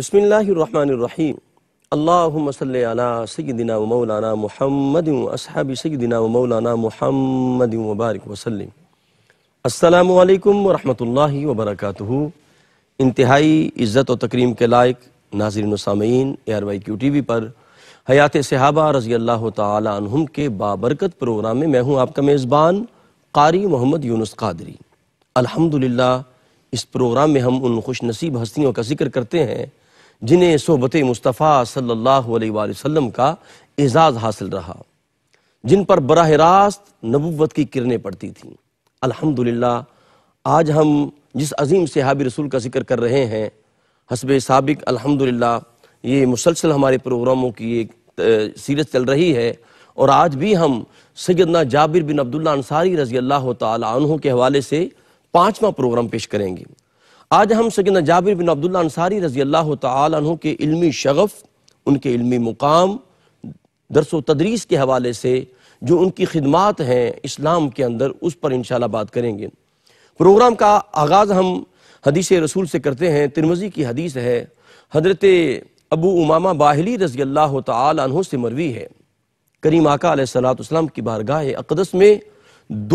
बसमीम अल्लाम सल्ला सैदिना मौलाना महमद असहब सैदिना मौलाना महमद वबारक वसलम अल्लाम वरहमल वबरक इंतहाई इज़्ज़त और तकरीम के लायक नाजर नाजरन A R Y Q T V पर हयात सहाबा रज़ी अल्लाह तुम के बाबरकत प्रोग्राम में मैं हूँ आपका मेज़बान कारी मोहम्मद यूनुस कदरी अलहमदिल्ला इस प्रोग्राम में हम उन खुश नसीब हस्तियों का जिक्र करते हैं जिन्हें सोबत मुस्तफ़ा सल्लल्लाहु अलैहि वसल्लम का एजाज़ हासिल रहा जिन पर बरह रास्त नबूवत की किरणें पड़ती थी अल्हम्दुलिल्लाह आज हम जिस अजीम हाबी रसूल का जिक्र कर रहे हैं हसब सबक अल्हम्दुलिल्लाह ये मुसलसल हमारे प्रोग्रामों की एक सीरत चल रही है और आज भी हम सैदना जाबिर बिन अब्दुल्ला अंसारी रजी अल्लाह तहों के हवाले से पाँचवा प्रोग्राम पेश करेंगे आज हम सगिन जाबिर बिन अब्दुल्ला अंसारी रजी अल्लाह तु के इल्मी शगफ़ उनके इल्मी मुकाम दरस व तदरीस के हवाले से जो उनकी खिदमत हैं इस्लाम के अंदर उस पर इन बात करेंगे प्रोग्राम का आगाज़ हम हदीस रसूल से करते हैं तिरमजी की हदीस है हजरत अबू उमामा बाहली रजी अल्लाह तहों से मरवी है करीम आका सलाम की बारगाह अकदस में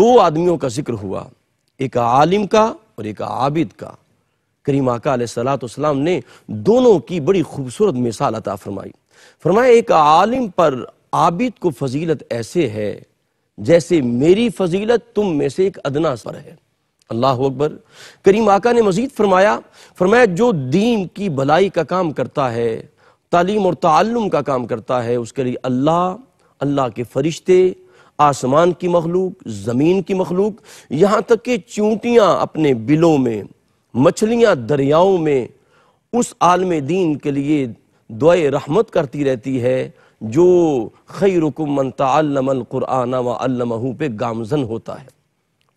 दो आदमियों का जिक्र हुआ एक आलिम का और एक आबिद का करीमा का सलाम ने दोनों की बड़ी खूबसूरत मिसाल अता फरमाई फरमाया एक आलिम पर आबिद को फजीलत ऐसे है जैसे मेरी फजीलत तुम में से एक अदना पर है अल्लाह अकबर करीम आका ने मजीद फरमाया फरमाया जो दीन की भलाई का काम करता है तालीम और तालुम का काम करता है उसके लिए अल्लाह अल्लाह के फरिश्ते आसमान की मखलूक ज़मीन की मखलूक यहां तक कि चूंटियां अपने बिलों में मछलियाँ दरियाओं में उस आलम दीन के लिए दुआ रहमत करती रहती है जो खई मनतामक़ुराना वमहू पे गामजन होता है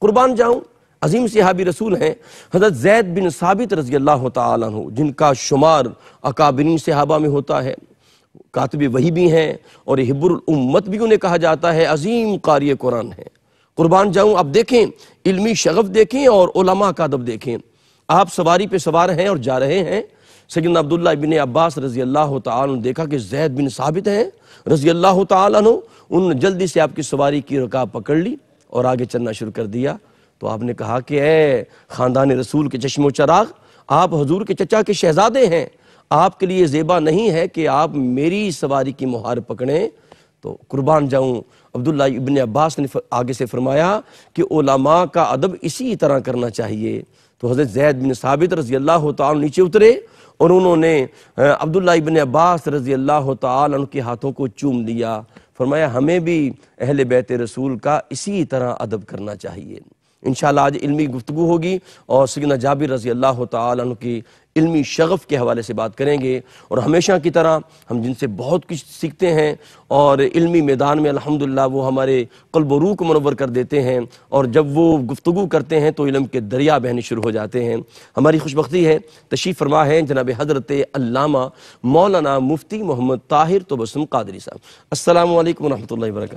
कुर्बान जाऊँ अजीम सिहाबी रसूल हैं हजरत जैद बिन साबित रजी अल्लाह तु जिनका शुमार अकाबरीन सिहाबा में होता है कातब वही भी हैं और हिब्रम्मत भी उन्हें कहा जाता है अजीम कारी कुरान है कुर्बान जाऊँ अब देखें इल्मी शगफ देखें और उलमा का अदब देखें आप सवारी पे सवार हैं और जा रहे हैं सैदन अब्दुल्ला बिन अब्बास रजी अल्लाह तन देखा कि जैद बिन साबित हैं रजी अल्लाह तन उन जल्दी से आपकी सवारी की रकाब पकड़ ली और आगे चलना शुरू कर दिया तो आपने कहा कि ए ख़ानदान रसूल के चश्मो चराग आप हजूर के चचा के शहजादे हैं आपके लिए जेबा नहीं है कि आप मेरी सवारी की मुहार पकड़ें तो कुर्बान जाऊं अब्दुल्ला इबन अब्बास ने आगे से फरमाया कि ओलामा का अदब इसी तरह करना चाहिए तो हज़रत जैद बिन साबित रजी अल्लाह तुम उतरे और उन्होंने अब्दुल्ला इबन अब्बास रजी अल्लाह तुम के हाथों को चूम लिया फरमाया हमें भी अहल बैत रसूल का इसी तरह अदब करना चाहिए इन आज इलमी गुफ्तु होगी और सिगना जाबिर रजी अल्लाह तुम की इल्मी शगफ़ के हवाले से बात करेंगे और हमेशा की तरह हम जिनसे बहुत कुछ सीखते हैं और इल्मी मैदान में अल्हम्दुलिल्लाह वो हमारे कल्ब रू को मनवर कर देते हैं और जब वो गुफ्तु करते हैं तो इल्म के दरिया बहने शुरू हो जाते हैं हमारी खुशबी है तशीफ़ फरमा है जनाब हजरत अल्लामा मौलाना मुफ्ती मोहम्मद ताहिर बसम कादरी साहब असल वरहमल वर्क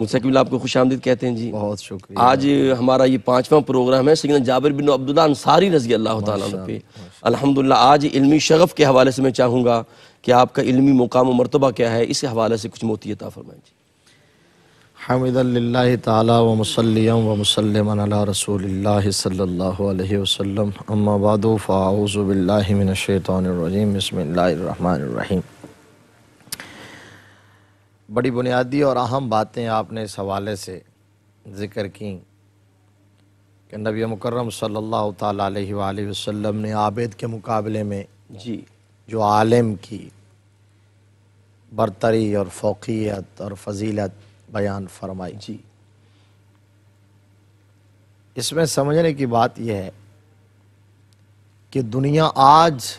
मुस्तकिल आपको खुश आमदीद कहते हैं जी बहुत शुक्रिया आज हमारा ये पाँचवा प्रोग्राम है सैद जाबिर बिन अब्दुल्ला अंसारी रज़ी अल्लाह पे अलहमदिल्ला आज इलमी शगफ़ के हवाले से मैं चाहूँगा कि आपका इलमी मुकाम व मरतबा क्या है इस हवाले से कुछ मोती अता जी हमिदल्ला ताली व मसलम व मसलम अम्माबाद फ़ाउज़बिल्लिमिनशैतरजीम बसमीम बड़ी बुनियादी और अहम बातें आपने इस हवाले से ज़िक्र की कि नबी मुकर्रम सल्लल्लाहु अलैहि वसल्लम ने आबेद के मुकाबले में जी जो आलम की बरतरी और फोकियत और फजीलत बयान फरमाई जी इसमें समझने की बात यह है कि दुनिया आज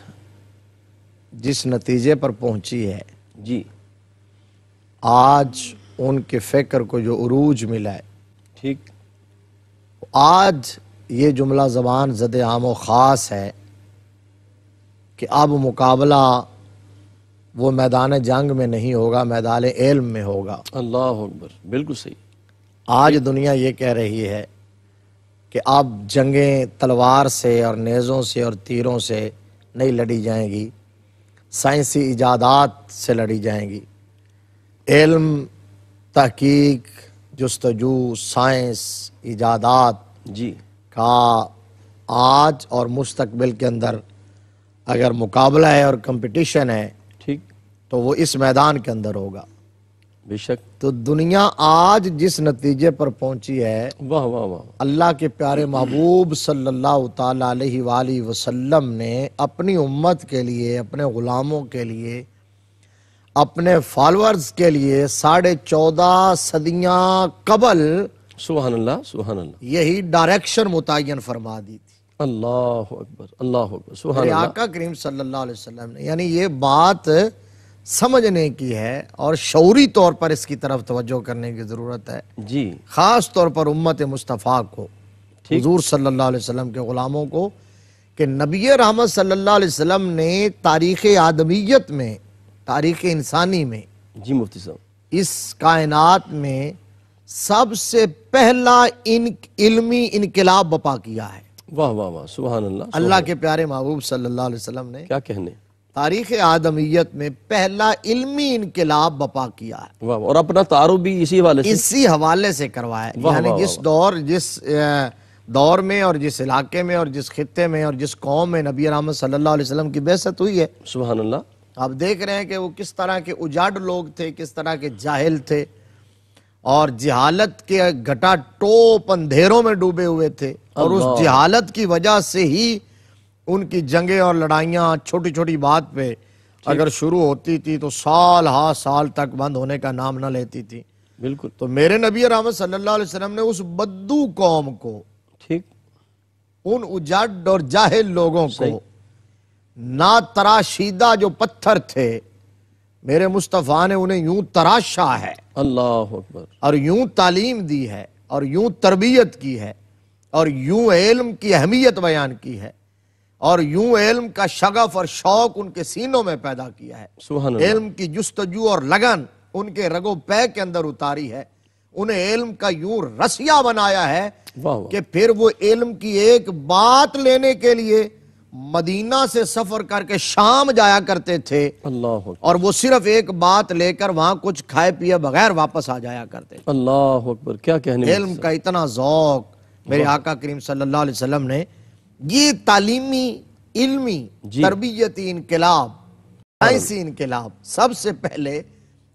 जिस नतीजे पर पहुंची है जी आज उनके फ़िक्र को जो उरूज मिला है ठीक आज ये जुमला ज़बान ज़द आम ख़ास है कि अब मुकाबला वो मैदान जंग में नहीं होगा मैदान इल्म में होगा अल्लाह अकबर बिल्कुल सही आज दुनिया ये कह रही है कि अब जंगें तलवार से और नेज़ों से और तीरों से नहीं लड़ी जाएंगी साइंसी इजादात से लड़ी जाएंगी इल्म तहकीक जस्तजू साइंस इजादात जी का आज और मुस्तकबिल के अंदर अगर मुकाबला है और कंपटीशन है ठीक तो वो इस मैदान के अंदर होगा बेशक तो दुनिया आज जिस नतीजे पर पहुंची है वाह वाह वाह अल्लाह के प्यारे महबूब सल्लल्लाहु अलैहि वसल्लम ने अपनी उम्मत के लिए अपने गुलामों के लिए अपने फॉलोअर्स के लिए साढ़े चौदह सदियां कबल सुहान अल्लाह सुहान अल्लाह यही डायरेक्शन मुतन फरमा दी थी अल्लाह अकबर अल्लाह अकबर सुबहानल्ला आका करीम सल्लल्लाहु अलैहि वसल्लम ने यानी ये बात समझने की है और शौरी तौर पर इसकी तरफ तवज्जो करने की ज़रूरत है जी ख़ास तौर पर उम्मत मुस्तफ़ा को हजूर सल्ला वसलम के ग़ुलामों को कि नबी रहमत सल्ला वसलम ने तारीख़ आदमीत में तारीख इंसानी में जी मुफ्ती साहब इस कायनात में सबसे पहला इन इल्मी इनकलाब बपा किया है वाह वाह वाह सुबह अल्लाह अल्लाह के प्यारे महबूब सल्लल्लाहु अलैहि वसल्लम ने क्या कहने तारीख आदमियत में पहला इल्मी इनकलाब बपा किया है वाह और अपना तारु भी इसी हवाले से इसी हवाले से करवाया यानी जिस दौर जिस दौर में और जिस इलाके में और जिस खत्े में और जिस कौम में नबी रहमत सल्लल्लाहु अलैहि वसल्लम की बेसत हुई है सुबह अल्लाह आप देख रहे हैं कि वो किस तरह के उजाड़ लोग थे किस तरह के जाहिल थे और जिहालत के घटा टोप अंधेरों में डूबे हुए थे और उस जिहालत की वजह से ही उनकी जंगे और लड़ाइयाँ छोटी छोटी बात पे अगर शुरू होती थी तो साल हा साल तक बंद होने का नाम ना लेती थी बिल्कुल तो मेरे नबी रहमत वसल्लम ने उस बद्दू कौम को ठीक उन उजाड और जाहिल लोगों को ना तराशीदा जो पत्थर थे मेरे मुस्तफ़ा ने उन्हें यूं तराशा है अल्लाह अकबर और यूं तालीम दी है और यूं तरबियत की है और यूं इल्म की अहमियत बयान की है और यूं इल्म का शगफ और शौक उनके सीनों में पैदा किया है इल्म की जस्तजू और लगन उनके रगो पै के अंदर उतारी है उन्हें इल्म का यूं रसिया बनाया है कि फिर वो इल्म की एक बात लेने के लिए मदीना से सफर करके शाम जाया करते थे अल्लाह और वो सिर्फ एक बात लेकर वहां कुछ खाए पिए बगैर वापस आ जाया करते अल्लाह अकबर क्या कहने इल्म का इतना जौक मेरे आका करीम सल्लल्लाहु अलैहि वसल्लम ने ये तालीमी इल्मी तरबियती इनकलाब साइंसी इनकलाब सबसे पहले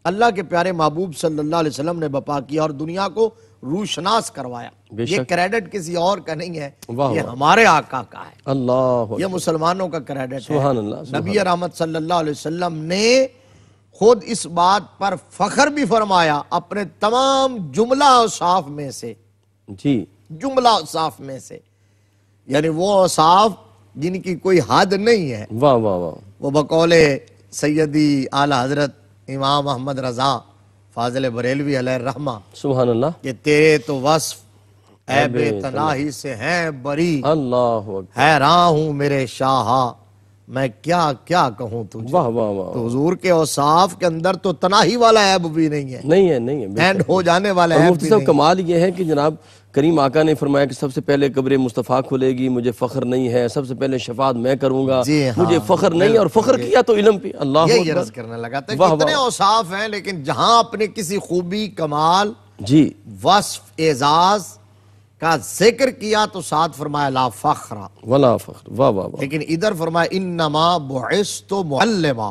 अल्लाह के प्यारे महबूब सल्लल्लाहु अलैहि वसल्लम ने बपा किया और दुनिया को रूशनास करवाया ये क्रेडिट किसी और का नहीं है ये हमारे आका का है अल्लाह ये मुसलमानों का क्रेडिट है नबी रहमत सल्लल्लाहु अलैहि वसल्लम ने खुद इस बात पर फखर भी फरमाया अपने तमाम जुमला साफ में से जी जुमला साफ में से यानी वो साफ जिनकी कोई हद नहीं है वाह वाह वाह वो बकौले सैदी आला हजरत इमाम अहमद रजा फाजिल बरेलवी रहमा सुबहान अल्लाह ये तेरे तो वस्फ ऐब तनाही से हैं बरी अल्लाह हैरान हूँ मेरे शाह मैं क्या क्या कहूँ तुझे वाह वाह वाह तो हजूर के औसाफ के अंदर तो तनाही वाला ऐब भी नहीं है नहीं है नहीं है एंड हो जाने वाला ऐब मुफ्ती कमाल ये है कि जनाब करीम आका ने फरमाया कि सबसे पहले कब्र मुस्तफ़ा खुलेगी मुझे फ़ख्र नहीं है सबसे पहले शफात मैं करूंगा हाँ, मुझे फ़ख्र नहीं और फ़ख्र किया तो इलम पे अल्लाह करने लगा था कितने औसाफ हैं लेकिन जहाँ अपने किसी खूबी कमाल जी वस्फ एजाज़ का जिक्र किया तो साथ फरमाया ला फखरा वला फखर वाह वाह वा। लेकिन इधर फरमाया इन्नमा बुइस तो मुअल्लिमा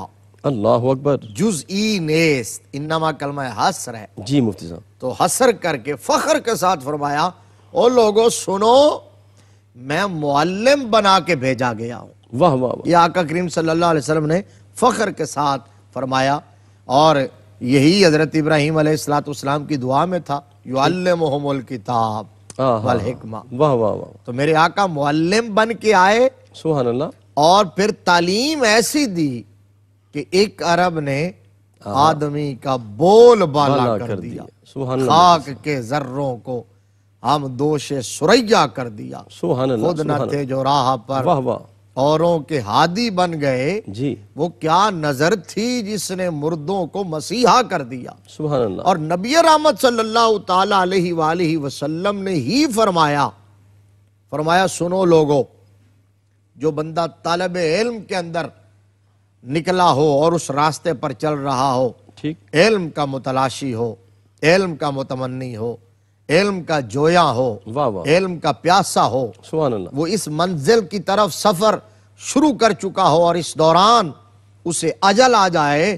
अल्लाह अकबर जुजई नेस्त इन्नमा कलमा हसर है जी मुफ्ती साहब तो हसर करके फखर के साथ फरमाया ओ लोगो सुनो मैं मुअल्लिम बना के भेजा गया हूँ वाह वाह वा। यह आका करीम सल्लल्लाहु अलैहि वसल्लम ने फखर के साथ फरमाया और यही हज़रत इब्राहिम सलाम की दुआ में था युअल्लमहुल किताब वल हिकमा वाह वाह वाह तो मेरे आका मुअल्लिम बन के आए सुभान अल्लाह और फिर तालीम ऐसी दी कि एक अरब ने आदमी का बोल बाला, बाला कर दिया खाक के जर्रों को हम दोषे सुरैया कर दिया सुहान खुद न थे जो राह पर वाह वाह औरों के हादी बन गए जी वो क्या नजर थी जिसने मुर्दों को मसीहा कर दिया सुबह और नबी रामत सल्लल्लाहु अलैहि वसल्लम ने ही फरमाया फरमाया सुनो लोगो जो बंदा तालब इल्म के अंदर निकला हो और उस रास्ते पर चल रहा हो ठीक इल्म का मुतलाशी हो इल्म का मुतमनी हो इल्म का जोया हो वाह वाह इल्म का प्यासा हो वो इस मंजिल की तरफ सफर शुरू कर चुका हो और इस दौरान उसे अजल आ जाए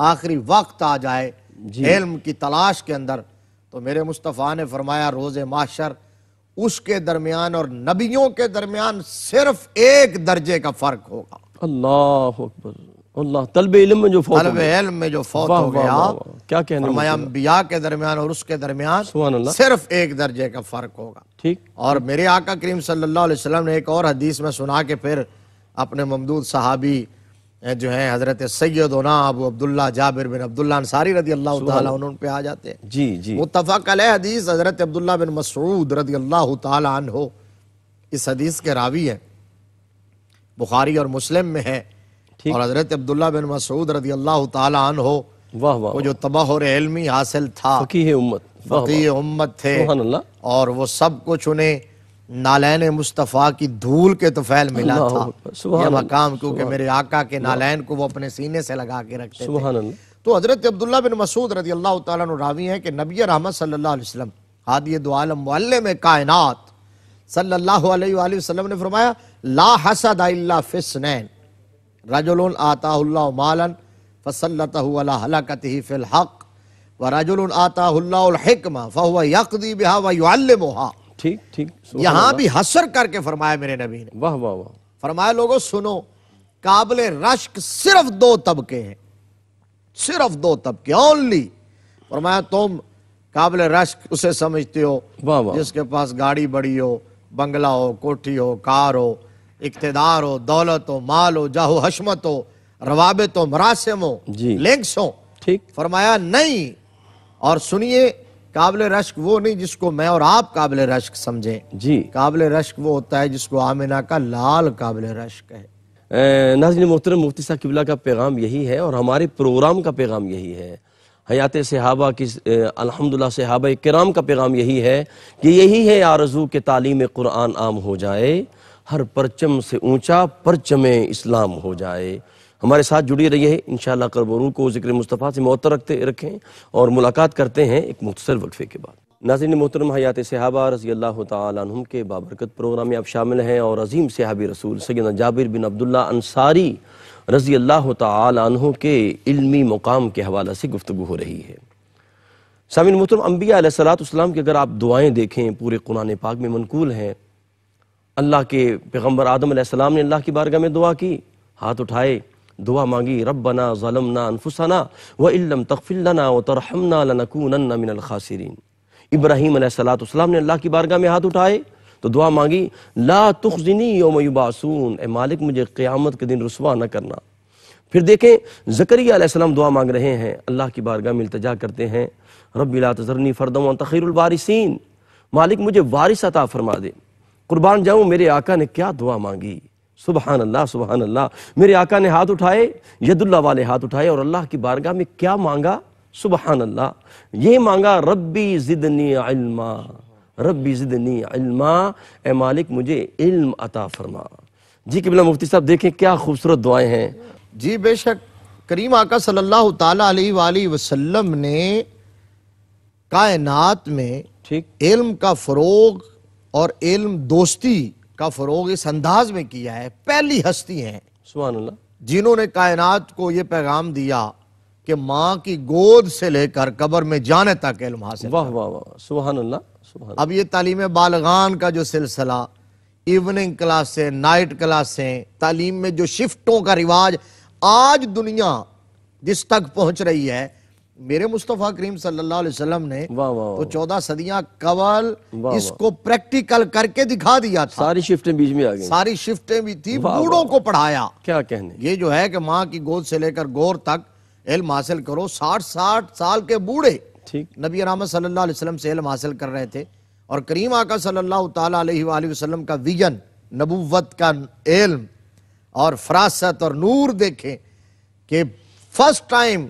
आखिरी वक्त आ जाए इल्म की तलाश के अंदर तो मेरे मुस्तफ़ा ने फरमाया रोज माशर उसके दरमियान और नबियों के दरमियान सिर्फ एक दर्जे का फर्क होगा अल्लाह अल्लाह तलब इल्म में जो फौत तलब इल्म में जो फौत हो गया क्या कहना अंबिया के दरमियान और उसके दरमियान सिर्फ एक दर्जे का फर्क होगा ठीक और मेरे आका करीम सल्लल्लाहु अलैहि वसल्लम ने एक और हदीस में सुना के फिर अपने ममदूद सहाबी जो है हजरत सैदना अबू अब्दुल्ला जाबिर बिन अब्दुल्ला अंसारी रदी अल्लाह ताला उन पे आ जाते हैं जी जी मुतफ़क अलैह हदीस हजरत अब्दुल्ला बिन मसूद रदी अल्लाह ताला इस हदीस के रावी है बुखारी और मुस्लिम में है और हजरत अब्दुल्ला बिन मसूद रजी अल्लाह तन हो वाह वाह वो जो तबाहर इलमी हासिल था फ़कीह उम्मत फ़कीह उम्मत थे और वो सब कुछ उन्हें नालैन मुस्तफ़ा की धूल के तुफैल मिला था यह मकाम क्योंकि मेरे आका के नालैन को वो अपने सीने से लगा के रखते थे तो हजरत अब्दुल्ला बिन मसूद रजी अल्लाह तावी है कि नबी रहमत सल्ला वसलम हादी दोआलम में कायनात सल्लल्लाहु अलैहि वसल्लम ने फरमाया ला हसद फिसनैन रजुल आताहुल्ला मालन फसलत हलाकत ही फ़िलहक़ व रजुल आताहुल्लाकमा फ़हुआ यकदी बिहा वहा ठीक ठीक यहां भी हसर करके फरमाया मेरे नबी ने वाह वाह वाह फरमाया लोगों सुनो काबिल रश्क सिर्फ दो तबके हैं सिर्फ दो तबके ओनली फरमाया तुम काबिल रश्क उसे समझते हो वाह वाह जिसके पास गाड़ी बड़ी हो बंगला हो कोठी हो कार हो इकतदार हो दौलत हो माल हो जाहो हशमत हो रवाबित हो मरासम हो लिंक्स हो ठीक फरमाया नहीं और सुनिए काबिल रश्क वो नहीं जिसको मैं और आप काबिल रश्क समझे जी काबिल रश्क वो होता है जिसको आमिना का लाल काबिल रश्क है नाजन मोहतरम मुफ्ती किबला का पैगाम यही है और हमारे प्रोग्राम का पैगाम यही है हयात सहाबा की अलहमदिल्ला सहाबा कराम का पैगाम यही है कि यही है आरजू के तालीम क़ुरान आम हो जाए हर परचम से ऊंचा परचम इस्लाम हो जाए हमारे साथ जुड़ी रहिए इन शरू को जिक्र मुस्तफ़ा से मअतर रखते रखें और मुलाकात करते हैं एक मुख्तर वक्फे के बाद नाजिन मोहतरम हयात सिहाबा रजी अल्लाह तुम के बाबरकत प्रोग्राम में आप शामिल हैं और अजीम सिहाबी रसूल सैद जाबिर बिन अब्दुल्ला अंसारी रजी अल्लाह तु के इल्मी मुकाम के हवाले से गुफ्तु हो रही है सामिन मोहतरम अम्बिया सलाम की अगर आप दुआएँ देखें पूरे कुरान पाक में मनकूल हैं अल्लाह के पैगम्बर आदम सलाम ने अल्लाह की बारगाह में दुआ की हाथ उठाए दुआ मांगी रबना ज़लमना अनफुसना व इल्लम तकफिलना व तरहमना लनकूनन्ना मिनल खासिरीन इब्राहीम सलाम ने अल्लाह की बारगाह में हाथ उठाए तो दुआ मांगी ला तुखनी योम युबासून ए मालिक मुझे क़्यामत के दिन रसवा न करना फिर देखें जकरिया दुआ मांग रहे हैं अल्लाह की बारगाह में अल्तजा करते हैं रबी ला तजरनी फ़रदम तखीरबारसिन मालिक मुझे वारिस अता फरमा दे कुर्बान जाऊं मेरे आका ने क्या दुआ मांगी सुबहान अल्लाह सुबहान अल्लाह मेरे आका ने हाथ उठाए यदुल्ला वाले हाथ उठाए और अल्लाह की बारगाह में क्या मांगा सुबहान अल्लाह ये मांगा रब्बी जिदनी इल्मा रब्बी जिदनी इल्मा ए मालिक मुझे इल्म अता फरमा जी किबला मुफ्ती साहब देखें क्या खूबसूरत दुआएं हैं जी बेशक करीम आका सल्लल्लाहु अलैहि वसल्लम ने कायनात में ठीक इल्म का फरोग और इल्म दोस्ती का फरोग इस अंदाज में किया है पहली हस्ती हैं सुबह जिन्होंने कायनात को यह पैगाम दिया कि माँ की गोद से लेकर कबर में जाने तक इल्म हासिल वाह वाह वाह सुबह अब ये तालीम बालगान का जो सिलसिला इवनिंग क्लासें नाइट क्लासें तालीम में जो शिफ्टों का रिवाज आज दुनिया जिस तक पहुंच रही है मेरे मुस्तफ़ा करीम सल्लल्लाहु अलैहि वसल्लम ने वाह वाह तो चौदह सदियां कवल इसको प्रैक्टिकल करके दिखा दिया था सारी शिफ्टें बीच में आ गई सारी शिफ्टें भी थी बूढ़ों को पढ़ाया क्या कहने ये जो है कि माँ की गोद से लेकर गौर तक इल्म हासिल करो साठ साठ साल के बूढ़े ठीक नबी राम सल्लल्लाहु अलैहि वसल्लम से इल्म हासिल कर रहे थे और करीम आका सल्लल्लाहु अलैहि वसल्लम का विजन नबूवत का इल्म और फरासत और नूर देखे के फर्स्ट टाइम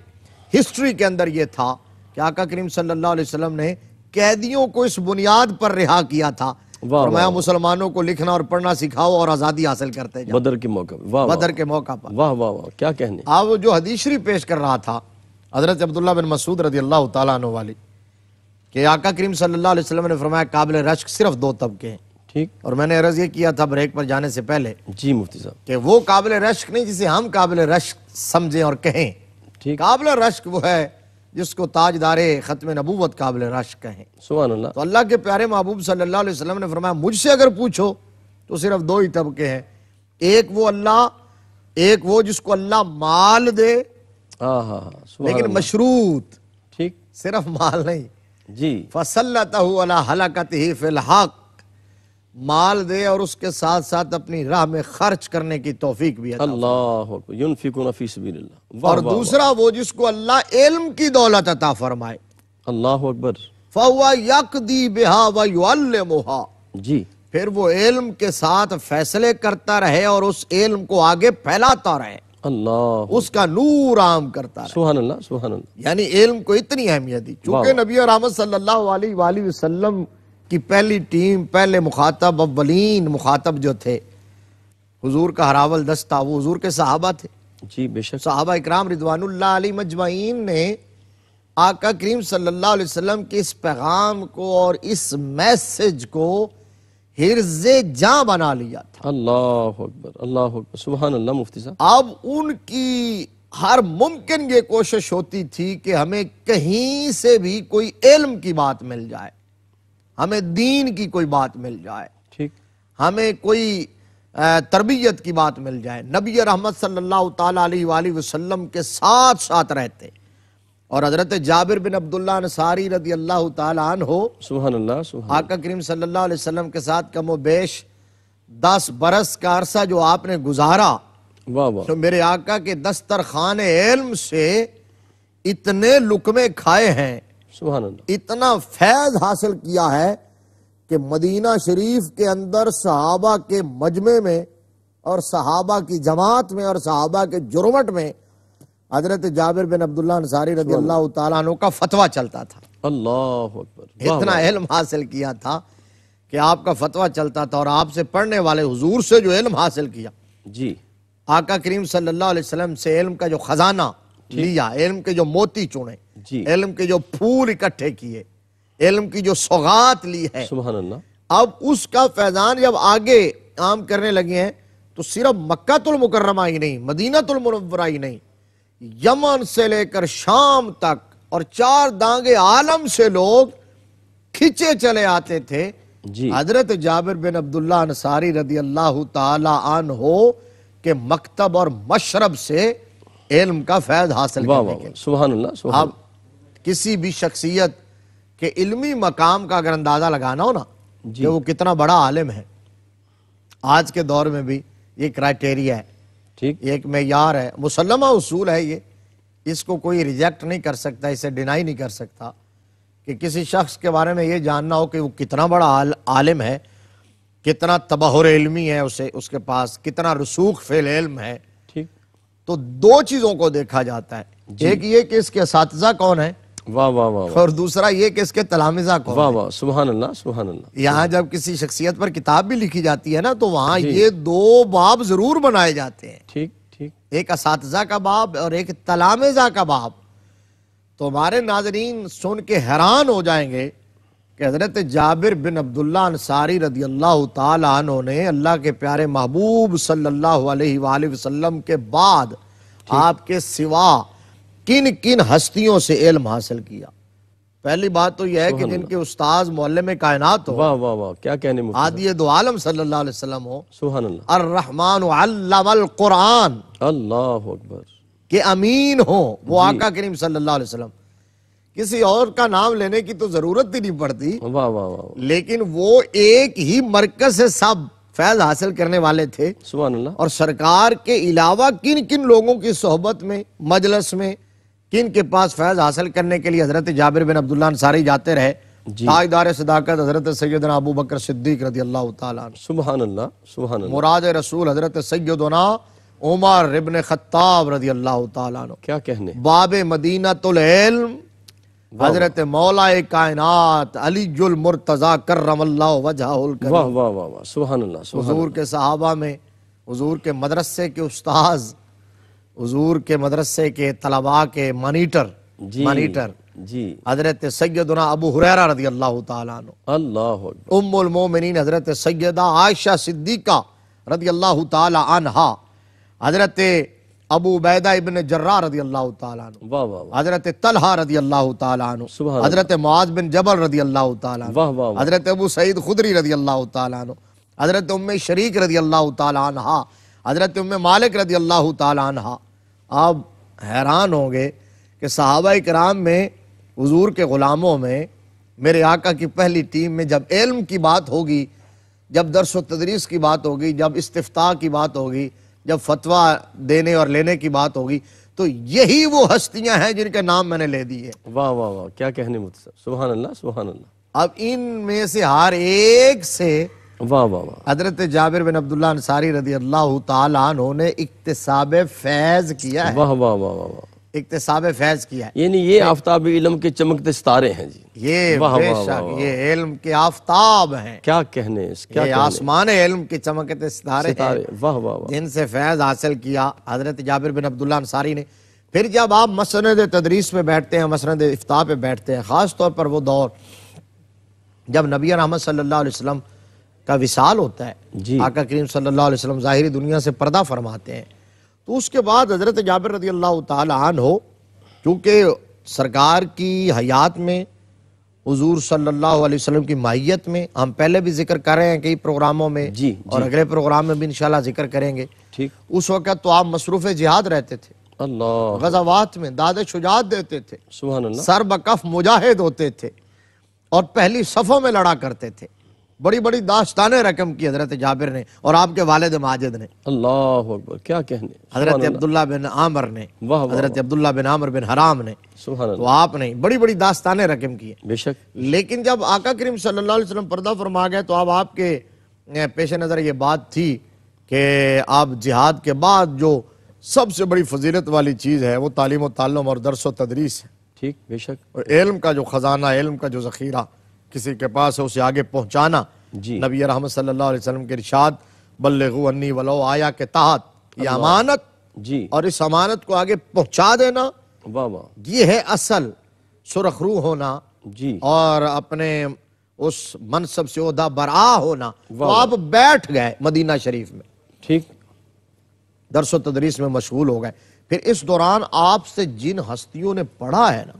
हिस्ट्री के अंदर यह था कि आका करीम सल्लल्लाहु अलैहि वसल्लम ने कैदियों को इस बुनियाद पर रिहा किया था फरमाया मुसलमानों को लिखना और पढ़ना सिखाओ और आजादी हासिल करते जाओ बदर के मौके पर वाह बदर के मौका पर वाह वाह वाह क्या कहने आप जो हदीशरी पेश कर रहा था हजरत अब्दुल्ला बिन मसूद रजी अल्लाह तु वाली कि आका करीम सल्लल्लाहु अलैहि वसल्लम ने फरमाया काबिल रश्क सिर्फ दो तबके हैं ठीक और मैंने अर्ज ये किया था ब्रेक पर जाने से पहले जी मुफ्ती साहब कि वो काबिल रश्क नहीं जिसे हम काबिल रश्क समझें और कहें ठीक काबिल रश्क वो है जिसको ताजदारे ख़त्म नबूवत काबिल रश्क कहें सुबहानल्लाह तो अल्लाह के प्यारे महबूब सल्लल्लाहु अलैहि वसल्लम ने फरमाया मुझसे अगर पूछो तो सिर्फ दो ही तबके हैं एक वो अल्लाह एक वो जिसको अल्लाह माल दे आहा, हाँ, हाँ, लेकिन मशरूत ठीक सिर्फ माल नहीं जी फसलता हलाकत ही फिलहाक माल दे और उसके साथ साथ अपनी राह में खर्च करने की तोफीक भी अल्लाह और दूसरा वो जिसको अल्लाह इल्म की दौलत अता फरमाए अल्लाह अकबर फवा जी फिर वो इल्म के साथ फैसले करता रहे और उस इल्म को आगे फैलाता रहे अल्लाह उसका नूर आम करता सुहा अल्लाह अल्लाह यानी इल्म को इतनी अहमियत दी चूंकि नबी और सल्लल्लाहु अलैहि वसल्लम कि पहली टीम पहले मुखातब अवलिन मुखातब जो थे हुजूर का हरावल दस्ता वो हुजूर के साहबा थे जी बेशक साहबा इकराम रिदवानुल्लाह मजमाइन ने आका करीम सल्लल्लाहु अलैहि वसल्लम के इस पैगाम को और इस मैसेज को हिरजे जां बना लिया था अल्लाह अकबर अल्लाह अकबर सुबहान अल्लाह मुफ्ती साहब अब उनकी हर मुमकिन ये कोशिश होती थी कि हमें कहीं से भी कोई इल्म की बात मिल जाए हमें दीन की कोई बात मिल जाए ठीक हमें कोई तरबियत की बात मिल जाए नबी रहमत सल्लल्लाहु अलैहि वसल्लम के साथ साथ रहते और हजरत जाबिर बिन अब्दुल्ला अंसारी रदी अल्लाह तन हो सुबह आका करीम सल्लल्लाहु अलैहि वसल्लम के साथ कमो बेश दस बरस का अरसा जो आपने गुजारा वाह वाह तो मेरे आका के दस्तरखान इल्म से इतने लुकमे खाए हैं इतना फैज हासिल किया है कि मदीना शरीफ के अंदर सहाबा के मजमे में और सहाबा की जमात में और सहाबा के जुर्मट में हजरत जाबिर बिन अब्दुल्ला अंसारी रजी अल्लाह तु का फतवा चलता था अल्लाह इतना इल्म हासिल किया था कि आपका फतवा चलता था और आपसे पढ़ने वाले हुजूर से जो इल्म हासिल किया जी आका करीम सल्लल्लाहु अलैहि वसल्लम से इल्म का जो खजाना लिया इल्म के जो मोती चुने इल्म के जो फूल इकट्ठे किए इल्म की जो सौगात ली है अब उसका फैजान जब आगे आम करने लगे हैं तो सिर्फ मक्का ही नहीं मदीना तुलमरवरा ही नहीं यमन से लेकर शाम तक और चार दांगे आलम से लोग खिंचे चले आते थे हजरत जाबिर बिन अब्दुल्ला अंसारी रदी अल्लाह तन हो के मकतब और मशरब से इल्म का फैज हासिल सुबह आप किसी भी शख्सियत के इल्मी मकाम का अगर अंदाज़ा लगाना हो ना कि वो कितना बड़ा आलिम है आज के दौर में भी ये क्राइटेरिया है ठीक एक मैार है मुसलमा उसूल है ये इसको कोई रिजेक्ट नहीं कर सकता इसे डिनाई नहीं कर सकता कि किसी शख्स के बारे में ये जानना हो कि वो कितना बड़ा आल, आलिम है कितना तबाहर इलमी है उसे उसके पास कितना रसूख फेल इल्म है तो दो चीजों को देखा जाता है एक ये कि इसके साथजा कौन है वाह वाह वाह और दूसरा ये कि इसके तलामिजा कौन वाह वाह सुबहान अल्लाह सुबहान अल्लाह यहाँ जब किसी शख्सियत पर किताब भी लिखी जाती है ना तो वहाँ ये दो बाब जरूर बनाए जाते हैं ठीक ठीक एक इसतजा का बाब और एक तलामिजा का बाब तो हमारे नाजरीन सुन के हैरान हो जाएंगे कि हज़रत जाबिर बिन अब्दुल्ला अंसारी रदी अल्लाह तन ने अल्लाह के प्यारे महबूब सल्लल्लाहु अलैहि के बाद आपके सिवा किन किन हस्तियों से इल्म हासिल किया पहली बात तो यह है कि जिनके उस्ताद मोहल्ले में कायनात हो वाह वाह वाह क्या कहने आदि दो आलम सल्लाम हो सुभान अल्लाह रहमान कुरान अल्लाह के अमीन हो वो आका करीम सल्लाम किसी और का नाम लेने की तो जरूरत ही नहीं पड़ती वाह वाह वाह लेकिन वो एक ही मरकज से सब फैज हासिल करने वाले थे और सरकार के अलावा किन किन लोगों की सोहबत में मजलस में किन के पास फैज हासिल करने के लिए हजरत जाबिर बिन अब्दुल्ला सारे जाते रहे सदाकत हजरत सैदना अबू बकर सिद्दीक रदी अल्लाह तुबहानल्ला मुराद रसूल हजरत सैदना उमर रिबन खत्ताब रदी अल्लाह तुम क्या कहने बाब मदीना तुल हजरत मौला कायनात अली जुल मुर्तजा करमल्ला हजूर के सहाबा में हजूर के मदरसे के उस्ताज हजूर के मदरसे के तलबा के मनीटर जी मनीटर जी हजरत सैदना अबू हुरैरा रदी अल्लाह तला उम्मुल हजरत सैदा आयशा सिद्दीका रदी अल्लाह तला हजरत अबू उबैदा इबन जर्रा रदी अल्लाह तु हजरत तलहा रदी अल्लाह तु हजरत मुआज बिन जबल रदी अल्लाह हजरत अबू सईद खुदरी रदी अल्लाह हजरत उम शरीक रदी अल्लाह हजरत उम मालिक रदी अल्लाह आप हैरान होंगे कि सहाबा कराम में हजूर के ग़ुलामों में मेरे आका की पहली टीम में जब इल्म की बात होगी जब दरस व तदरीस की बात होगी जब इस्तफ़ा की बात होगी जब फतवा देने और लेने की बात होगी तो यही वो हस्तियां हैं जिनके नाम मैंने ले दिए वाह वाह वाह क्या कहने मुझसे सुबह अल्लाह सुबह अल्लाह अब इन में से हर एक से वाह वाह वाह हजरत जाबिर बिन अब्दुल्ला अंसारी रदी अल्लाह तन ने इकतसाब फैज किया है वाह वाह वाह वाह वाह इकतसाब तो फैज किया है यानी ये आफ्ताब इलम के चमकते सितारे हैं जी ये वाह, वाह, वाह, वाह। ये इल्म के आफ्ताब हैं क्या कहने इस क्या ये आसमान इल्म के चमकते सितारे सितारे वाह वाह वाह जिनसे फैज हासिल किया हजरत जाबिर बिन अब्दुल्ला अंसारी ने फिर जब आप मसनद तदरीस पे बैठते हैं मसनद इफ्ताह पे बैठते हैं ख़ास तौर पर वो दौर जब नबी रहमत सल्लल्लाहु अलैहि वसल्लम का विसाल होता है आका करीम सल्लल्लाहु अलैहि वसल्लम ज़ाहिरी दुनिया से पर्दा फरमाते हैं तो उसके बाद हज़रत जाबिर रजी अल्लाह तन हो चूँकि सरकार की हयात में हजूर सल्ला वसलम की माहियत में हम पहले भी जिक्र कर रहे हैं कई प्रोग्रामों में जी, जी और अगले प्रोग्राम में भी इन जिक्र करेंगे ठीक उस वक्त तो आप मसरूफ़ जिहाद रहते थे गजावात में दादे शुजात देते थे सर बकफ मुजाहिद होते थे और पहली सफ़ों में लड़ा करते थे बड़ी बड़ी दास्तान रकम की हजरत जाबिर ने और आपके वालद माजिद ने अल्लाह क्या कहने हजरत अब्दुल्ला बिन आमर ने हजरत अब्दुल्ला बिन आमर बिन हराम ने तो आपने बड़ी बड़ी दास्तान रकम की बेशक लेकिन जब आका करीम सल्लाम पर्दा फरमा गए तो अब आपके पेश नज़र ये बात थी कि आप जिहाद के बाद जो सबसे बड़ी फजीलत वाली चीज़ है वो तालीम तालम और दरस व तदरीस है ठीक बेशक और इल्म का जो ख़जाना इल्म का जो ज़ख़ीरा किसी के पास है उसे आगे पहुंचाना जी नबी रहमत सल्लल्लाहु अलैहि वसल्लम के इरशाद बल्लू अन्नी वलो आया के तहत ये अमानत जी और इस अमानत को आगे पहुंचा देना वाह वाह ये है असल सुरखरू होना जी और अपने उस मनसब से उदा बरा होना तो आप बैठ गए मदीना शरीफ में ठीक दरसो तदरीस में मशगूल हो गए फिर इस दौरान आपसे जिन हस्तियों ने पढ़ा है ना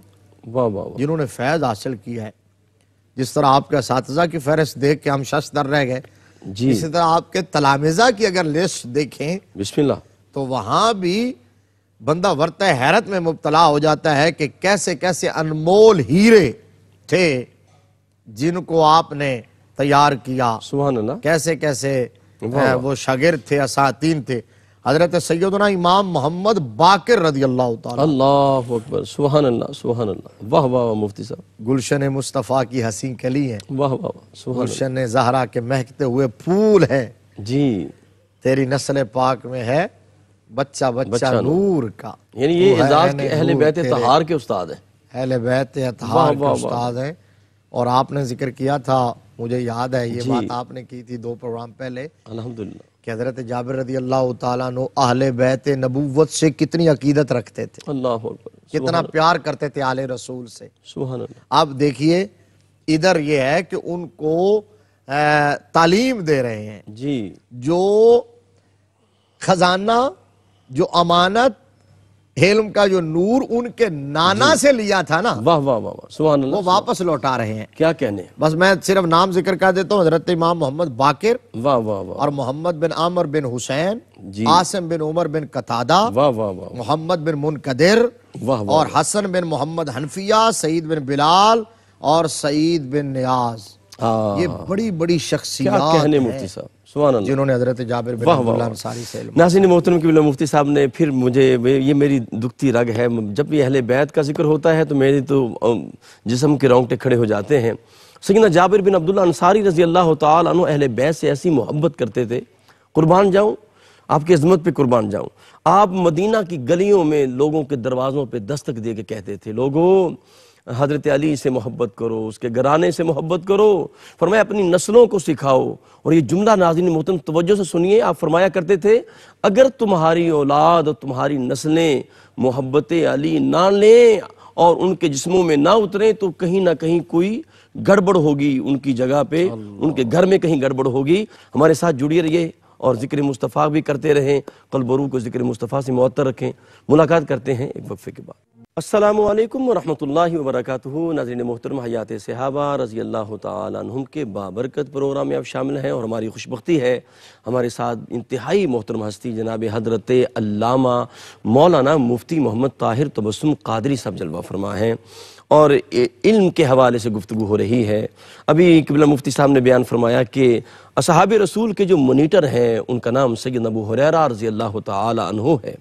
वाह वाह जिन्होंने फैज हासिल किया है जिस तरह आपके इस की फहरिस्त देख के हम शश दर रह गए जी इसी तरह आपके तलामिजा की अगर लिस्ट देखें बिस्मिल्लाह तो वहां भी बंदा वरत हैरत में मुबतला हो जाता है कि कैसे कैसे अनमोल हीरे थे जिनको आपने तैयार किया सुबह कैसे कैसे वो शागिर थे असातीन थे हजरत सैदना इमाम मोहम्मद बाकर रजी अल्लाह अल्लाह अकबर सुबहान अल्लाह सुबहान अल्लाह वाह वाह मुफ्ती साहब गुलशन मुस्तफ़ा की हसी कली है वाह वाह गुलशन जहरा के महकते हुए फूल है जी तेरी नस्ल पाक में है बच्चा बच्चा, बच्चा नूर, नूर का यानी ये इजाज़ के अहले बैत तहार के उस्ताद हैं अहले बैत तहार के उस्ताद हैं और आपने जिक्र किया था मुझे याद है ये बात आपने की थी दो प्रोग्राम पहले अलहमदुल्ला हजरत जाबिर रदी अल्लाह तहल बैत नबूवत से कितनी अकीदत रखते थे अल्लाह कितना प्यार करते थे आले रसूल से आप देखिए इधर ये है कि उनको तालीम दे रहे हैं जी जो खजाना जो अमानत हेलम का जो नूर उनके नाना से लिया था ना वाह वाह वाह वा, वो वापस लौटा रहे हैं क्या कहने बस मैं सिर्फ नाम जिक्र कर देता हूँ हजरत इमाम मोहम्मद बाकिर वाह वाह वा, और मोहम्मद बिन आमर बिन हुसैन आसिम बिन उमर बिन कतादा वाह वाह वाह मोहम्मद बिन मुनकदिर वाह और हसन बिन मोहम्मद हनफिया सईद बिन बिलाल और सईद बिन न्याज हाँ। ये बड़ी बड़ी शख्सियत मुफ्ती साहब जिन्होंने हजरत जाबिर नासिन मोहतरम मुफ्ती साहब ने फिर मुझे ये मेरी दुखती रग है जब बैत का जिक्र होता है तो मेरे तो जिसम के रोंगटे खड़े हो जाते हैं जाबिर बिन अब्दुल्ला अंसारी रजी अल्लाह तु अहल बैत से ऐसी मोहब्बत करते थे कुर्बान जाऊँ आपकी अजमत कुर्बान आप मदीना की गलियों में लोगों के दरवाज़ों पर दस्तक दे के कहते थे लोगों हज़रत अली से मोहब्बत करो उसके घराने से मोहब्बत करो फरमाया अपनी नस्लों को सिखाओ और ये जुमला नाजिन मोहतम तोज्जो से सुनिए आप फरमाया करते थे अगर तुम्हारी औलाद और तुम्हारी नस्लें मोहब्बत अली ना लें और उनके जिस्मों में ना उतरें तो कहीं ना कहीं कोई गड़बड़ होगी उनकी जगह पे उनके घर में कहीं गड़बड़ होगी हमारे साथ जुड़िए रहिए और ज़िक्र मुस्तफ़ा भी करते रहें कल बरू को ज़िक्र मुस्तफ़ा से मअतर रखें मुलाकात करते हैं एक वक्फे के बाद असलकम वरहमल वरक नाजीन मोहतरम हयात सहाबा रज़ी अल्लाह तुम के बाबरकत प्रोग्राम में आप शामिल हैं और हमारी खुशबी है हमारे साथ इंतहाई मोहतरम हस्ती जनाब हजरत अल्लामा मौलाना मुफ्ती मोहम्मद ताहिर तबसम कादरी साहब जलवा फरमा हैं और इल्म के हवाले से गुफ्तु हो रही है अभी किबला मुफ्ती साहब ने बयान फरमाया कि असहाब रसूल के जो मोनीटर हैं उनका नाम सैद नबू हुररा रजी अल्लाह तहो है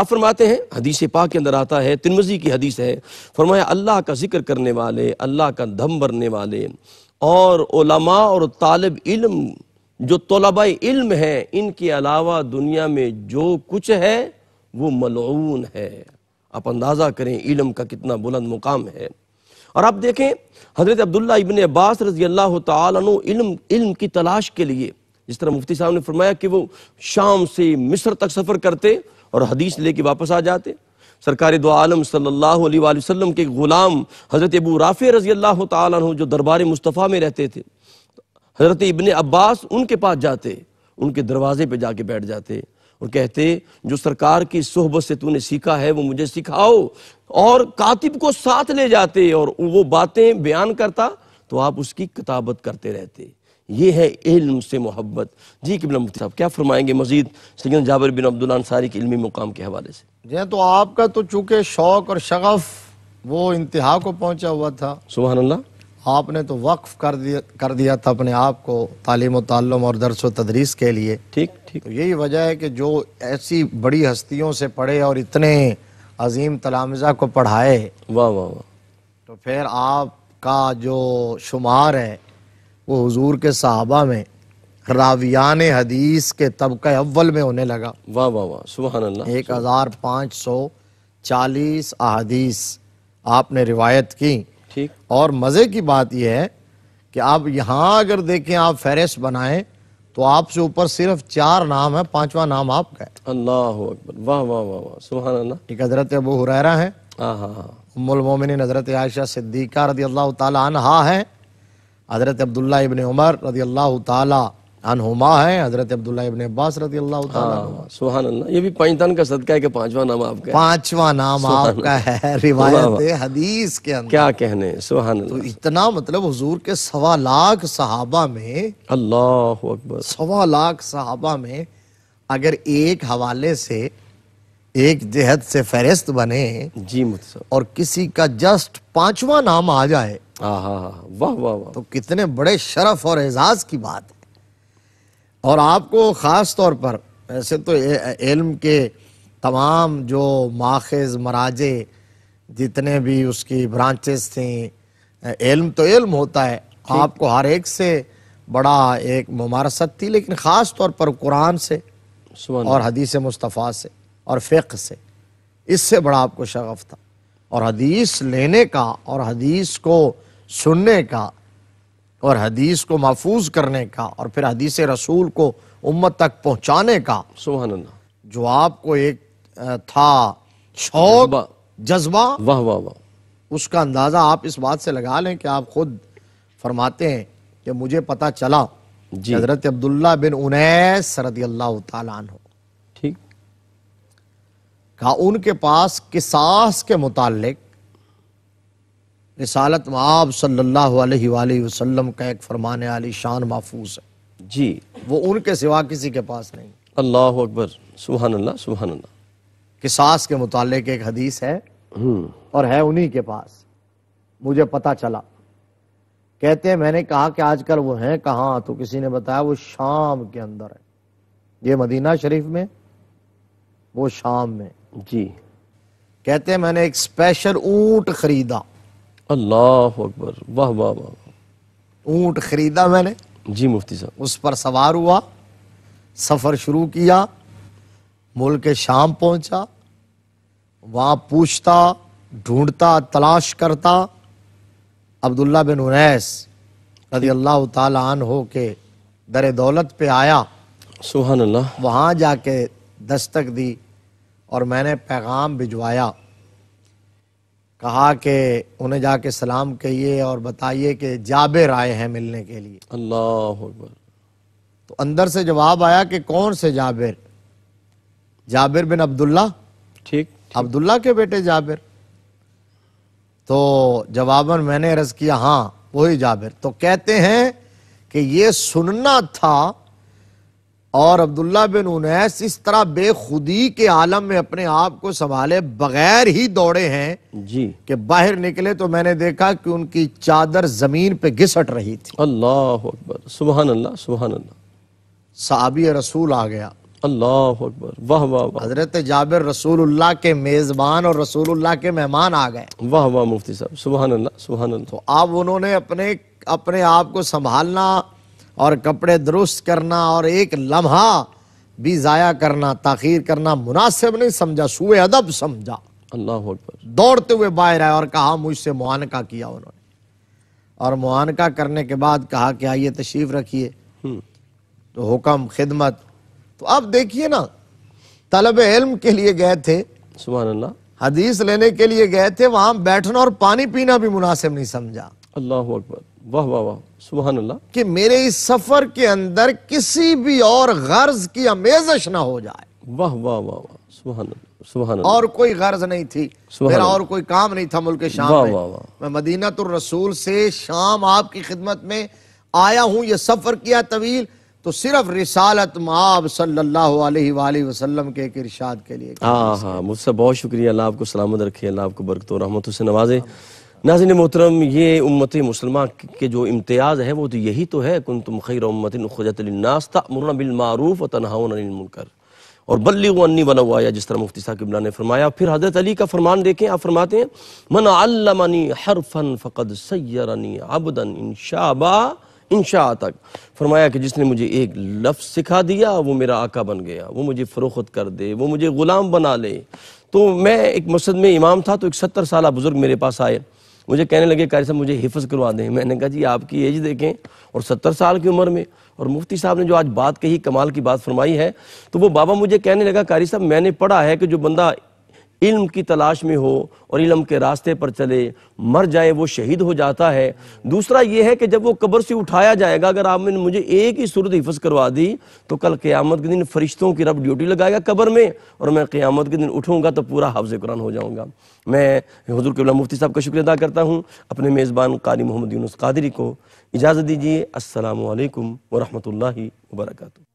आप फरमाते हैं हदीस पाक के अंदर आता है तिनमजी की हदीस है फरमाया अल्लाह का जिक्र करने वाले अल्लाह का धम भरने वाले और ओलमा और तालब इल्म जो तलबा इल्म है इनके अलावा दुनिया में जो कुछ है वो मलून है आप अंदाज़ा करें इलम का कितना बुलंद मुकाम है और आप देखें हज़रत अब्दुल्ला इबन अब्बास रजी अल्लाह तम इल्म की तलाश के लिए जिस तरह मुफ्ती साहब ने फरमाया कि वो शाम से मिस्र तक सफ़र करते और हदीस लेके वापस आ जाते सरकारी दो आलम सल्लल्लाहु अलैहि वसल्लम के ग़ुलाम हज़रत अबू राफ़े रजी अल्लाह तु जो दरबार मुस्तफ़ा में रहते थे हज़रत इबन अब्बास उनके पास जाते उनके दरवाजे पर जाके बैठ जाते और कहते जो सरकार की सोहबत से तूने सीखा है वो मुझे सिखाओ और कातिब को साथ ले जाते और वो बातें बयान करता तो आप उसकी किताबत करते रहते ये है इल्म से मोहब्बत जी किबला साहब क्या फरमाएंगे मजीद सैद जाबर बिन अब्दुल अंसारी के इलमी मुकाम के हवाले से जी हाँ, तो आपका तो चूंकि शौक और शगफ़ वो इंतहा को पहुंचा हुआ था सुबह अल्लाह आपने तो वक्फ कर दिया कर दिया था अपने आप को तालीम तालम और दरस व तदरीस के लिए ठीक ठीक तो यही वजह है कि जो ऐसी बड़ी हस्तियों से पढ़े और इतने अजीम तलामज़ा को पढ़ाए वाह वाह वाह तो फिर आपका जो शुमार है वो हज़ूर के साहबा में रावियान हदीस के तबके अव्वल में होने लगा वाह वाह वाह सुबह एक हज़ार पाँच सौ चालीस अदीस आपने रिवायत की ठीक और मज़े की बात यह है कि आप यहां अगर देखें आप फहरिस्त बनाएं तो आपसे ऊपर सिर्फ चार नाम है पांचवा नाम आपका है अल्लाह अकबर वाह वाह वाह वाह सुबह अल्लाह एक हजरत अबू हुरैरा है हाँ, हाँ, हाँ। उम्मिन हजरत आयशा सिद्दीका रदी अल्लाह तहा है हजरत अब्दुल्ला इबन उमर रदी अल्लाह तला अनहुमा है हजरत अब्दुल्ला इब्ने अब्बास रजी अल्लाह हाँ, सुहान अल्लाह ये भी पाइतान का सदका है कि पांचवा नाम आपका पांचवा नाम आपका है रिवायत हदीस के अंदर क्या कहने सुहान तो इतना मतलब हुजूर के सवा लाख सहाबा में अल्लाह अकबर सवा लाख सहाबा में अगर एक हवाले से एक जहद से फहरिस्त बने जी मुझसे और किसी का जस्ट पांचवा नाम आ जाए हाँ, हाँ, हाँ, वाह वाह वाह तो कितने बड़े शरफ और एजाज की बात है और आपको ख़ास तौर पर वैसे तो इल्म के तमाम जो माखज़ मराजे जितने भी उसकी ब्रांचेस थी इल्म तो इल्म होता है आपको हर एक से बड़ा एक ममारसत थी लेकिन ख़ास तौर पर कुरान से और हदीस मुस्तफ़ा से और फ़िक से इससे बड़ा आपको शगफ़ था और हदीस लेने का और हदीस को सुनने का और हदीस को महफूज करने का और फिर हदीस रसूल को उम्मत तक पहुंचाने का सुबह जो आपको एक था शौक जज्बा वाह वाह वाह उसका अंदाज़ा आप इस बात से लगा लें कि आप खुद फरमाते हैं कि मुझे पता चला जी हजरत अब्दुल्ला बिन उनैस रदी अल्लाह तु ठीक का उनके पास किसास के मुतालिक रिसालत में आप सल्लल्लाहु अलैहि वसल्लम का एक फरमान आली शान महफूज है जी वो उनके सिवा किसी के पास नहीं अल्लाह अकबर सुबहानल्ला सुबहानल्ला किसास के मुताले एक हदीस है हम्म। और है उन्हीं के पास मुझे पता चला कहते हैं मैंने कहा कि आजकल वो हैं कहाँ तो किसी ने बताया वो शाम के अंदर है ये मदीना शरीफ में वो शाम में जी कहते हैं मैंने एक स्पेशल ऊंट खरीदा अल्लाह अकबर वाह वाह वाह ऊंट खरीदा मैंने जी मुफ्ती साहब उस पर सवार हुआ सफ़र शुरू किया मुल्क शाम पहुँचा वहाँ पूछता ढूंढता तलाश करता अब्दुल्ला बिन उनैस रजी अल्लाह तन हो के दर दौलत पे आया सुबह अल्लाह वहाँ जाके दस्तक दी और मैंने पैगाम भिजवाया कहा कि उन्हें जाके सलाम कहिए और बताइए कि जाबिर आए हैं मिलने के लिए अल्लाह तो अंदर से जवाब आया कि कौन से जाबिर जाबिर बिन अब्दुल्ला ठीक अब्दुल्ला के बेटे जाबिर तो जवाबन मैंने अर्ज किया हाँ वही जाबिर तो कहते हैं कि ये सुनना था और अब्दुल्ला बिन उनैस इस तरह बेखुदी के आलम में अपने आप को संभाले बगैर ही दौड़े हैं जी के बाहर निकले तो मैंने देखा कि उनकी चादर जमीन पे घिसट रही थी अल्लाह अकबर सुबह अल्लाह सुबह अल्लाह साबी रसूल आ गया अल्लाह अकबर वाह वाह हजरत जाबिर रसूलुल्लाह के मेज़बान और रसूलुल्लाह के मेहमान आ गए वाह वाह मुफ्ती साहब सुबह अल्लाह सुबह तो आप उन्होंने अपने अपने आप को संभालना और कपड़े दुरुस्त करना और एक लम्हा भी ज़ाया करना ताखिर करना मुनासिब नहीं समझा सुए अदब समझा अल्लाह दौड़ते हुए बाहर आए और कहा मुझसे मुआनका किया उन्होंने और मुआनका करने के बाद कहा कि आइए तशरीफ रखिए हम्म। तो हुक्म खिदमत तो अब देखिए ना तलब इल्म के लिए गए थे सुबह हदीस लेने के लिए गए थे वहां बैठना और पानी पीना भी मुनासिब नहीं समझा अल्लाह अकबर वाह वाह वाह सुबहानल्ला कि मेरे इस सफर के अंदर किसी भी और गर्ज की अमेजश ना हो जाए वाह वाह वाह वाह सुबहान सुबहान और कोई गर्ज नहीं थी मेरा और कोई काम नहीं था मुल्क शाम वाह, वाह, वाह। मैं मदीना तो रसूल से शाम आपकी खिदमत में आया हूँ ये सफर किया तवील तो सिर्फ रिसालत माब सल्लल्लाहु अलैहि वसल्लम के एक इरशाद के लिए हाँ हाँ मुझसे बहुत शुक्रिया अल्लाह आपको सलामत रखे अल्लाह आपको बरकत और रहमत से नवाजे नाजिन मोहतरम ये उम्मत मुसलमान के जो इम्तियाज़ है वो तो यही तो है कुन तुम खैर उम्मतिन खुजतनास तमरना बिलमारूफ और तनहाउनकर और बल्ली अन्नी बना हुआ या जिस तरह मुफ्ती साहब इमला ने फरमाया फिर हज़रत अली का फरमान देखें आप फरमाते हैं मन अल्लमनी हर फन फ़कद सैरनी अबदन इन शाबा इंशा तक फरमाया कि जिसने मुझे एक लफ्ज़ सिखा दिया वो मेरा आका बन गया वो मुझे फ़रोख्त कर दे वो मुझे ग़ुलाम बना ले तो मैं एक मस्जिद में इमाम था तो एक सत्तर साल बुज़ुर्ग मेरे पास आए मुझे कहने लगे कार्य साहब मुझे हिफ्ज़ करवा दें मैंने कहा जी आपकी एज देखें और सत्तर साल की उम्र में और मुफ्ती साहब ने जो आज बात कही कमाल की बात फरमाई है तो वो बाबा मुझे कहने लगा कारी साहब मैंने पढ़ा है कि जो बंदा इल्म की तलाश में हो और इल्म के रास्ते पर चले मर जाए वो शहीद हो जाता है दूसरा ये है कि जब वो कब्र से उठाया जाएगा अगर आपने मुझे एक ही सूरत हिफज करवा दी तो कल क़्यामत के दिन फरिश्तों की रब ड्यूटी लगाएगा कब्र में और मैं क़्यामत के दिन उठूँगा तो पूरा हाफ़ कुरान हो जाऊँगा मैं हजूर के मुफ्ती साहब का शुक्रिया अदा करता हूँ अपने मेज़बान कारी मोहम्मद यूनुस कादरी को इजाज़त दीजिए असल वरहमल वर्का